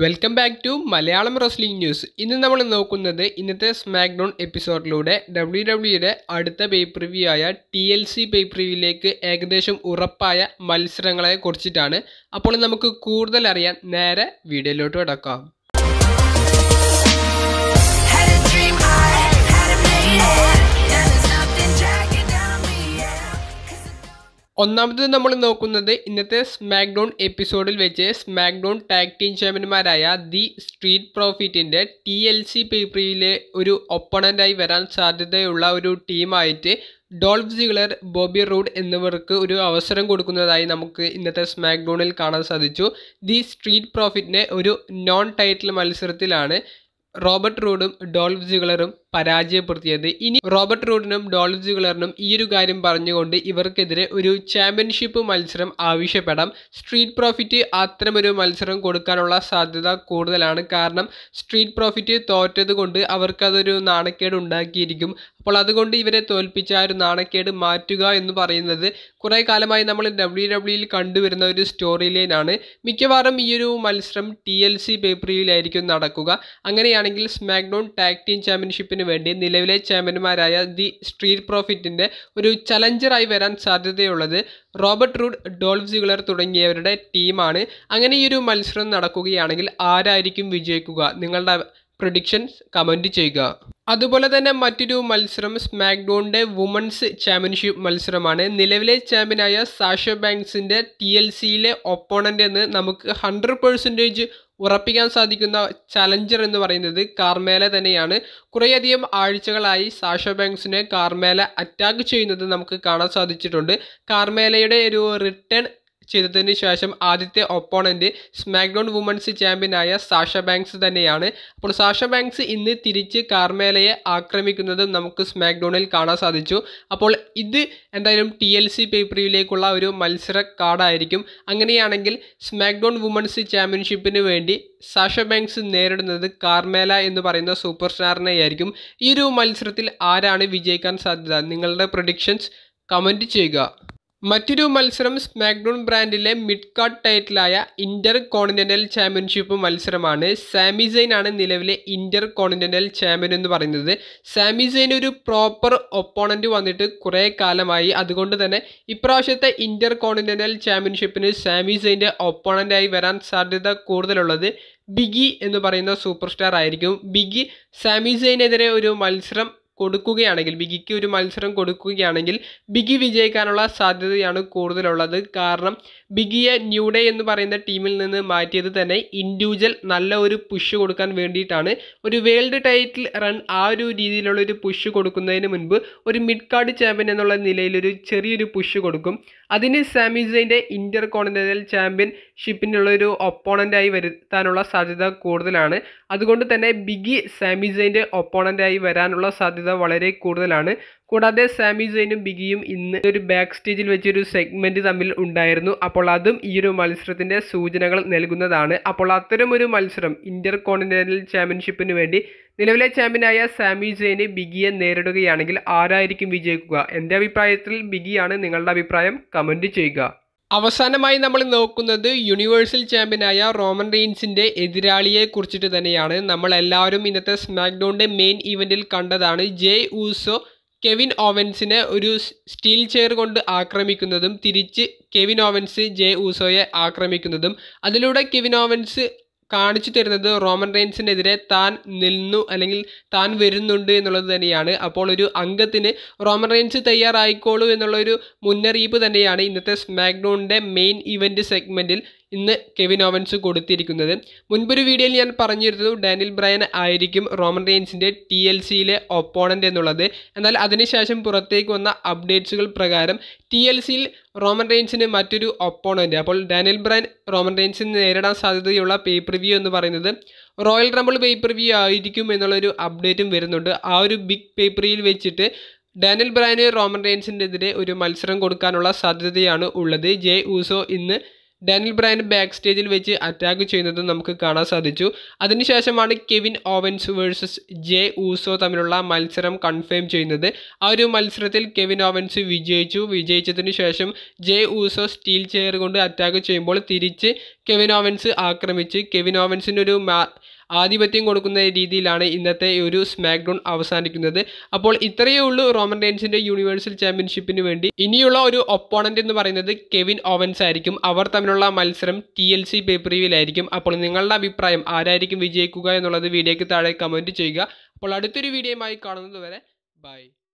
welcome back to Malayalam wrestling news ഇന്ന് നമ്മൾ നോക്കുന്നത് ഇന്നത്തെ സ്മാക്ഡൗൺ എപ്പിസോഡിലൂടെ ഡബ്ല്യു ഡബ്ല്യുയുടെ അടുത്ത പേപ്രിവ്യൂ ആയ ടി എൽ സി പേ ഏകദേശം ഉറപ്പായ മത്സരങ്ങളെ കുറിച്ചിട്ടാണ് അപ്പോൾ നമുക്ക് കൂടുതൽ അറിയാൻ നേരെ വീഡിയോയിലോട്ട് കിടക്കാം ഒന്നാമത് നമ്മൾ നോക്കുന്നത് ഇന്നത്തെ സ്മാക്ഡൗൺ എപ്പിസോഡിൽ വെച്ച് സ്മാക്ഡൗൺ ടാഗ് ടീം ചാമ്പ്യന്മാരായ ദി സ്ട്രീറ്റ് പ്രോഫിറ്റിൻ്റെ ടി എൽ സി പേപ്പറിയിലെ ഒരു ഒപ്പണൻ്റായി വരാൻ സാധ്യതയുള്ള ഒരു ടീമായിട്ട് ഡോൾഫ് സിഗ്ലർ ബോബി റൂഡ് എന്നിവർക്ക് ഒരു അവസരം കൊടുക്കുന്നതായി നമുക്ക് ഇന്നത്തെ സ്മാക്ഡോണിൽ കാണാൻ സാധിച്ചു ദി സ്ട്രീറ്റ് പ്രോഫിറ്റിനെ ഒരു നോൺ ടൈറ്റിൽ മത്സരത്തിലാണ് റോബർട്ട് റൂഡും ഡോൾഫ് ജുഗ്ലറും പരാജയപ്പെടുത്തിയത് ഇനി റോബർട്ട് റൂഡിനും ഡോൾഫ് ജുഗ്ലറിനും ഈ ഒരു കാര്യം പറഞ്ഞുകൊണ്ട് ഇവർക്കെതിരെ ഒരു ചാമ്പ്യൻഷിപ്പ് മത്സരം ആവശ്യപ്പെടാം സ്ട്രീറ്റ് പ്രോഫിറ്റ് അത്തരമൊരു മത്സരം കൊടുക്കാനുള്ള സാധ്യത കൂടുതലാണ് കാരണം സ്ട്രീറ്റ് പ്രോഫിറ്റ് തോറ്റത് കൊണ്ട് അവർക്കതൊരു നാണക്കേട് ഉണ്ടാക്കിയിരിക്കും അപ്പോൾ അതുകൊണ്ട് ഇവരെ തോൽപ്പിച്ച ആ ഒരു നാണക്കേട് മാറ്റുക എന്ന് പറയുന്നത് കുറേ കാലമായി നമ്മൾ ഡബ്ല്യു ഡബ്ല്യുയിൽ കണ്ടുവരുന്ന ഒരു സ്റ്റോറി ലൈനാണ് മിക്കവാറും ഈ ഒരു മത്സരം ടി എൽ സി പേപ്പറിയിലായിരിക്കും നടക്കുക അങ്ങനെയാണ് പറയുകയാണെങ്കിൽ സ്മാക്ഡൗൺ ടാഗ് ടീം ചാമ്പ്യൻഷിപ്പിന് വേണ്ടി നിലവിലെ ചാമ്പ്യന്മാരായ ദി സ്ട്രീറ്റ് പ്രോഫിറ്റിൻ്റെ ഒരു ചലഞ്ചറായി വരാൻ സാധ്യതയുള്ളത് റോബർട്ട് റൂഡ് ഡോൾഫ് സിഗുലർ തുടങ്ങിയവരുടെ ടീമാണ് അങ്ങനെ ഈ ഒരു മത്സരം നടക്കുകയാണെങ്കിൽ ആരായിരിക്കും വിജയിക്കുക നിങ്ങളുടെ പ്രഡിക്ഷൻസ് കമൻറ്റ് ചെയ്യുക അതുപോലെ തന്നെ മറ്റൊരു മത്സരം സ്മാക്ഡോണിൻ്റെ വുമൻസ് ചാമ്പ്യൻഷിപ്പ് മത്സരമാണ് നിലവിലെ ചാമ്പ്യനായ സാഷ ബാങ്ക്സിൻ്റെ ടി എൽ സിയിലെ ഒപ്പോണൻ്റ് എന്ന് നമുക്ക് ഹൺഡ്രഡ് പെർസെൻറ്റേജ് ഉറപ്പിക്കാൻ സാധിക്കുന്ന ചലഞ്ചർ എന്ന് പറയുന്നത് കാർമേല തന്നെയാണ് കുറേയധികം ആഴ്ചകളായി സാഷ ബാങ്ക്സിനെ കാർമേല അറ്റാക്ക് ചെയ്യുന്നത് നമുക്ക് കാണാൻ സാധിച്ചിട്ടുണ്ട് കാർമേലയുടെ ഒരു റിട്ടേൺ ചെയ്തതിന് ശേഷം ആദ്യത്തെ ഒപ്പോണൻറ്റ് സ്മാക്ഡൗൺ വുമൻസ് ചാമ്പ്യനായ സാഷ ബാങ്ക്സ് തന്നെയാണ് അപ്പോൾ സാഷ ബാങ്ക്സ് ഇന്ന് തിരിച്ച് കാർമേലയെ ആക്രമിക്കുന്നത് നമുക്ക് സ്മാക്ഡൗണിൽ കാണാൻ സാധിച്ചു അപ്പോൾ ഇത് എന്തായാലും ടി എൽ സി പേപ്പറിയിലേക്കുള്ള ഒരു മത്സര കാർഡായിരിക്കും അങ്ങനെയാണെങ്കിൽ സ്മാക്ഡൗൺ വുമൻസ് ചാമ്പ്യൻഷിപ്പിന് വേണ്ടി സാഷ ബാങ്ക്സ് നേരിടുന്നത് കാർമേല എന്ന് പറയുന്ന സൂപ്പർ സ്റ്റാറിനെയായിരിക്കും ഈ ഒരു മത്സരത്തിൽ ആരാണ് വിജയിക്കാൻ സാധ്യത നിങ്ങളുടെ പ്രൊഡിക്ഷൻസ് കമൻറ്റ് ചെയ്യുക മറ്റൊരു മത്സരം സ്മാക്ഡൗൺ ബ്രാൻഡിലെ മിഡ് കാർഡ് ടൈറ്റിലായ ഇന്റർ കോണ്ടിനെൻ്റൽ ചാമ്പ്യൻഷിപ്പ് മത്സരമാണ് സാമി സെയിൻ ആണ് നിലവിലെ ഇന്റർ കോണ്ടിനെൻ്റൽ ചാമ്പ്യൻ എന്ന് പറയുന്നത് സാമി സെയിൻ ഒരു പ്രോപ്പർ ഒപ്പോണൻ്റ് വന്നിട്ട് കുറേ കാലമായി അതുകൊണ്ട് തന്നെ ഇപ്രാവശ്യത്തെ ഇന്റർ കോണ്ടിനെൻ്റൽ ചാമ്പ്യൻഷിപ്പിന് സാമി സെയിൻ്റെ ഒപ്പോണൻ്റായി വരാൻ സാധ്യത കൂടുതലുള്ളത് ബിഗി എന്ന് പറയുന്ന സൂപ്പർ സ്റ്റാർ ആയിരിക്കും ബിഗി സാമി സെയിനെതിരെ ഒരു മത്സരം കൊടുക്കുകയാണെങ്കിൽ ബിഗിക്ക് ഒരു മത്സരം കൊടുക്കുകയാണെങ്കിൽ ബിഗി വിജയിക്കാനുള്ള സാധ്യതയാണ് കൂടുതലുള്ളത് കാരണം ബിഗിയെ ന്യൂഡേ എന്ന് പറയുന്ന ടീമിൽ നിന്ന് മാറ്റിയത് തന്നെ ഇൻഡിവിജ്വൽ നല്ല ഒരു പുഷ് കൊടുക്കാൻ വേണ്ടിയിട്ടാണ് ഒരു വേൾഡ് ടൈറ്റിൽ റൺ ആ ഒരു രീതിയിലുള്ള ഒരു പുഷ് കൊടുക്കുന്നതിന് മുൻപ് ഒരു മിഡ് കാർഡ് ചാമ്പ്യൻ എന്നുള്ള നിലയിൽ ഒരു ചെറിയൊരു പുഷ് കൊടുക്കും അതിന് സാമിസൈൻ്റെ ഇന്റർ കോണ്ടിനെൻ്റൽ ചാമ്പ്യൻഷിപ്പിനുള്ള ഒരു ഒപ്പോണൻ്റായി വരുത്താനുള്ള സാധ്യത കൂടുതലാണ് അതുകൊണ്ട് തന്നെ ബിഗി സാമിസൈൻ്റെ ഒപ്പോണൻ്റായി വരാനുള്ള സാധ്യത വളരെ കൂടുതലാണ് കൂടാതെ സാമി സൈനും ബിഗിയും ഇന്ന് ഒരു ബാക്ക് സ്റ്റേജിൽ വെച്ചൊരു സെഗ്മെന്റ് തമ്മിൽ ഉണ്ടായിരുന്നു അപ്പോൾ അതും ഈ ഒരു മത്സരത്തിന്റെ സൂചനകൾ നൽകുന്നതാണ് അപ്പോൾ ഒരു മത്സരം ഇന്റർ കോണ്ടിനെന്റൽ ചാമ്പ്യൻഷിപ്പിന് വേണ്ടി നിലവിലെ ചാമ്പ്യനായ സാമി ജെയിന് ബിഗിയെ നേരിടുകയാണെങ്കിൽ ആരായിരിക്കും വിജയിക്കുക എന്റെ അഭിപ്രായത്തിൽ ബിഗിയാണ് നിങ്ങളുടെ അഭിപ്രായം കമന്റ് ചെയ്യുക അവസാനമായി നമ്മൾ നോക്കുന്നത് യൂണിവേഴ്സൽ ചാമ്പ്യനായ റോമൻ റെയിൻസിൻ്റെ എതിരാളിയെ കുറിച്ചിട്ട് തന്നെയാണ് നമ്മൾ എല്ലാവരും ഇന്നത്തെ സ്മാക്ഡോണിൻ്റെ മെയിൻ ഇവൻറ്റിൽ കണ്ടതാണ് ജെ ഊസോ കെവിൻ ഓവൻസിനെ ഒരു സ്റ്റീൽ ചെയർ കൊണ്ട് ആക്രമിക്കുന്നതും തിരിച്ച് കെവിൻ ഓവൻസ് ജെ ഊസോയെ ആക്രമിക്കുന്നതും അതിലൂടെ കെവിൻ ഓവൻസ് കാണിച്ചു തരുന്നത് റോമൻ റെയിൻസിനെതിരെ താൻ നിന്നു അല്ലെങ്കിൽ താൻ വരുന്നുണ്ട് എന്നുള്ളത് തന്നെയാണ് അപ്പോൾ ഒരു അംഗത്തിന് റോമൻ റെയിൻസ് തയ്യാറായിക്കോളൂ എന്നുള്ളൊരു മുന്നറിയിപ്പ് തന്നെയാണ് ഇന്നത്തെ സ്മാക്ഡോണിൻ്റെ മെയിൻ ഇവൻറ്റ് സെഗ്മെൻറ്റിൽ ഇന്ന് കെവിൻ ഓവൻസ് കൊടുത്തിരിക്കുന്നത് മുൻപൊരു വീഡിയോയിൽ ഞാൻ പറഞ്ഞിരുന്നു ഡാനിൽ ബ്രയൻ ആയിരിക്കും റോമൻ റെയിൻസിൻ്റെ ടി എൽ സിയിലെ ഒപ്പോണൻ്റ് എന്നുള്ളത് എന്നാൽ അതിനുശേഷം പുറത്തേക്ക് വന്ന അപ്ഡേറ്റ്സുകൾ പ്രകാരം ടി എൽ സിയിൽ റോമൻ റെയിൻസിന് മറ്റൊരു ഒപ്പോണൻ്റ് അപ്പോൾ ഡാനിൽ ബ്രയൻ റോമൻ റെയിൻസിന് നേരിടാൻ സാധ്യതയുള്ള പേപ്പർ വ്യൂ എന്ന് പറയുന്നത് റോയൽ റംബിൾ പേപ്പർ വ്യൂ ആയിരിക്കും എന്നുള്ളൊരു അപ്ഡേറ്റും വരുന്നുണ്ട് ആ ഒരു ബിഗ് പേപ്പർ വ്യൂ വെച്ചിട്ട് ഡാനിൽ ബ്രയന് റോമൻ റെയിൻസിൻ്റെതിരെ ഒരു മത്സരം കൊടുക്കാനുള്ള സാധ്യതയാണ് ഉള്ളത് ജെ ഊസോ ഇന്ന് ഡാനിൽ ബ്രയൻ ബാക്ക് സ്റ്റേജിൽ വെച്ച് അറ്റാക്ക് ചെയ്യുന്നത് നമുക്ക് കാണാൻ സാധിച്ചു അതിനുശേഷമാണ് Kevin Owens versus J Uso തമ്മിലുള്ള മത്സരം കൺഫേം ചെയ്യുന്നത് ആ ഒരു മത്സരത്തിൽ കെവിൻ ഓവൻസ് വിജയിച്ചു വിജയിച്ചതിന് ശേഷം ജെ ഊസോ സ്റ്റീൽ ചെയർ കൊണ്ട് അറ്റാക്ക് ചെയ്യുമ്പോൾ തിരിച്ച് കെവിൻ ഓവൻസ് ആക്രമിച്ച് കെവിൻ ഓവൻസിൻ്റെ ഒരു ആധിപത്യം കൊടുക്കുന്ന രീതിയിലാണ് ഇന്നത്തെ ഒരു സ്മാക്ഡൗൺ അവസാനിക്കുന്നത് അപ്പോൾ ഇത്രയേ ഉള്ളൂ റോമൻ റെയിൻസിന്റെ യൂണിവേഴ്സൽ ചാമ്പ്യൻഷിപ്പിന് വേണ്ടി ഇനിയുള്ള ഒരു ഒപ്പോണൻ്റ് എന്ന് പറയുന്നത് കെവിൻ ഓവൻസ് ആയിരിക്കും അവർ തമ്മിലുള്ള മത്സരം ടി എൽ സി പേപ്പറിവിലായിരിക്കും അപ്പോൾ നിങ്ങളുടെ അഭിപ്രായം ആരായിരിക്കും വിജയിക്കുക എന്നുള്ളത് വീഡിയോയ്ക്ക് താഴെ കമൻറ്റ് ചെയ്യുക അപ്പോൾ അടുത്തൊരു വീഡിയോയുമായി കാണുന്നത് വരെ ബൈ